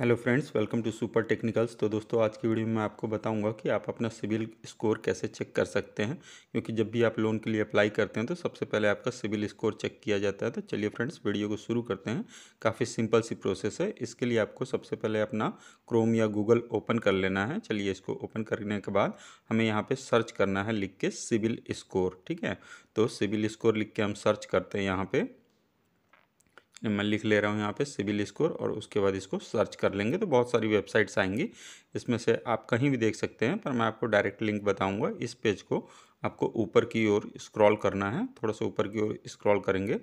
hello friends welcome to super technicals तो दोस्तों आज की वीडियो में मैं आपको बताऊंगा कि आप अपना सिविल स्कोर कैसे चेक कर सकते हैं क्योंकि जब भी आप लोन के लिए अप्लाई करते हैं तो सबसे पहले आपका सिविल स्कोर चेक किया जाता है तो चलिए फ्रेंड्स वीडियो को शुरू करते हैं काफ़ी सिंपल सी प्रोसेस है इसके लिए आपको सबसे पहले अपना क्रोम या गूगल ओपन कर लेना है चलिए इसको ओपन करने के बाद हमें यहाँ पर सर्च करना है लिख के सिविल स्कोर ठीक है तो सिविल स्कोर लिख के हम सर्च करते हैं यहाँ पर मैं लिख ले रहा हूँ यहाँ पे सिविल स्कोर और उसके बाद इसको सर्च कर लेंगे तो बहुत सारी वेबसाइट्स आएंगी इसमें से आप कहीं भी देख सकते हैं पर मैं आपको डायरेक्ट लिंक बताऊँगा इस पेज को आपको ऊपर की ओर स्क्रॉल करना है थोड़ा सा ऊपर की ओर स्क्रॉल करेंगे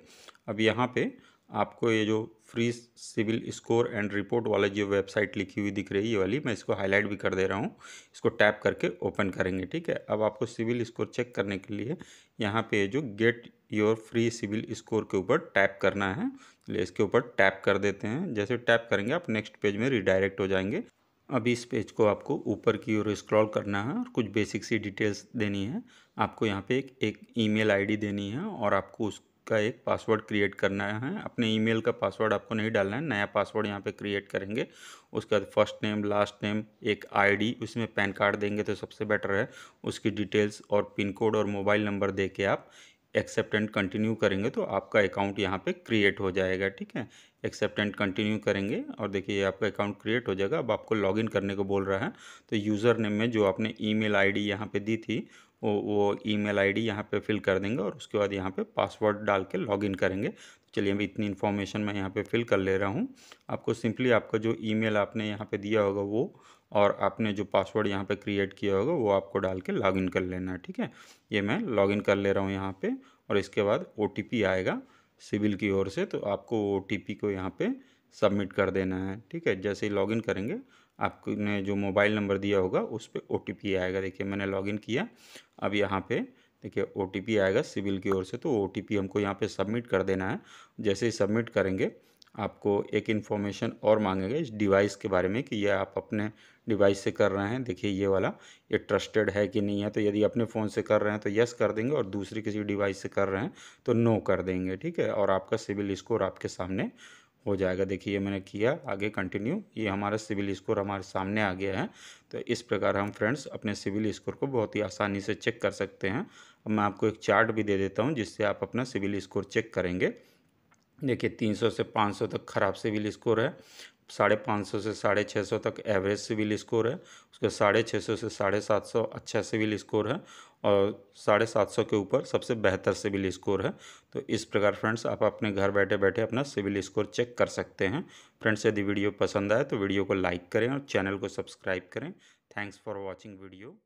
अब यहाँ पे आपको ये जो free CIBIL score and report वाला जो वेबसाइट लिखी हुई दिख रही है ये वाली मैं इसको हाईलाइट भी कर दे रहा हूँ इसको टैप करके ओपन करेंगे ठीक है अब आपको सिविल स्कोर चेक करने के लिए यहाँ पे जो get your free CIBIL score के ऊपर टैप करना है चलिए इसके ऊपर टैप कर देते हैं जैसे टैप करेंगे आप नेक्स्ट पेज में रिडायरेक्ट हो जाएंगे अभी इस पेज को आपको ऊपर की ओर स्क्रॉल करना है और कुछ बेसिक सी डिटेल्स देनी है आपको यहाँ पे एक एक ईमेल आईडी देनी है और आपको उसका एक पासवर्ड क्रिएट करना है अपने ईमेल का पासवर्ड आपको नहीं डालना है नया पासवर्ड यहाँ पे क्रिएट करेंगे उसके बाद फर्स्ट नेम लास्ट नेम एक आईडी उसमें पैन कार्ड देंगे तो सबसे बेटर है उसकी डिटेल्स और पिन कोड और मोबाइल नंबर दे के आप एक्सेप्ट एंड कंटिन्यू करेंगे तो आपका अकाउंट यहाँ पे क्रिएट हो जाएगा ठीक है एक्सेप्ट एंड कंटिन्यू करेंगे और देखिए आपका अकाउंट क्रिएट हो जाएगा अब आपको लॉगिन करने को बोल रहा है तो यूज़र नेम में जो आपने ईमेल आईडी यहाँ पे दी थी वो वो ईमेल आईडी यहाँ पे फिल कर देंगे और उसके बाद यहाँ पर पासवर्ड डाल के लॉगिन करेंगे तो चलिए अभी इतनी इन्फॉर्मेशन मैं यहाँ पर फिल कर ले रहा हूँ आपको सिंपली आपका जो मेल आपने यहाँ पर दिया होगा वो और आपने जो पासवर्ड यहाँ पे क्रिएट किया होगा वो आपको डाल के लॉगिन कर लेना है ठीक है ये मैं लॉगिन कर ले रहा हूँ यहाँ पे और इसके बाद ओ आएगा सिविल की ओर से तो आपको ओ को यहाँ पे सबमिट कर देना है ठीक है जैसे ही लॉगिन करेंगे आपने जो मोबाइल नंबर दिया होगा उस पर ओ आएगा देखिए मैंने लॉगिन किया अब यहाँ पर देखिए ओ आएगा सिविल की ओर से तो ओ हमको यहाँ पर सबमिट कर देना है जैसे ही सबमिट करेंगे आपको एक इन्फॉर्मेशन और मांगेंगे इस डिवाइस के बारे में कि ये आप अपने डिवाइस से कर रहे हैं देखिए ये वाला ये ट्रस्टेड है कि नहीं है तो यदि अपने फ़ोन से कर रहे हैं तो यस कर देंगे और दूसरी किसी डिवाइस से कर रहे हैं तो नो कर देंगे ठीक है और आपका सिविल स्कोर आपके सामने हो जाएगा देखिए ये मैंने किया आगे कंटिन्यू ये हमारा सिविल स्कोर हमारे सामने आ गया है तो इस प्रकार हम फ्रेंड्स अपने सिविल स्कोर को बहुत ही आसानी से चेक कर सकते हैं अब मैं आपको एक चार्ट भी दे देता हूँ जिससे आप अपना सिविल स्कोर चेक करेंगे देखिए 300 से 500 तक खराब सिविल स्कोर है साढ़े पाँच सौ से साढ़े छः सौ तक एवरेज सिविल स्कोर है उसके साढ़े छः सौ से साढ़े सात सौ अच्छा सिविल स्कोर है और साढ़े सात सौ के ऊपर सबसे बेहतर सिविल स्कोर है तो इस प्रकार फ्रेंड्स आप अपने घर बैठे बैठे अपना सिविल स्कोर चेक कर सकते हैं फ्रेंड्स यदि वीडियो पसंद आए तो वीडियो को लाइक करें और चैनल को सब्सक्राइब करें थैंक्स फॉर वॉचिंग वीडियो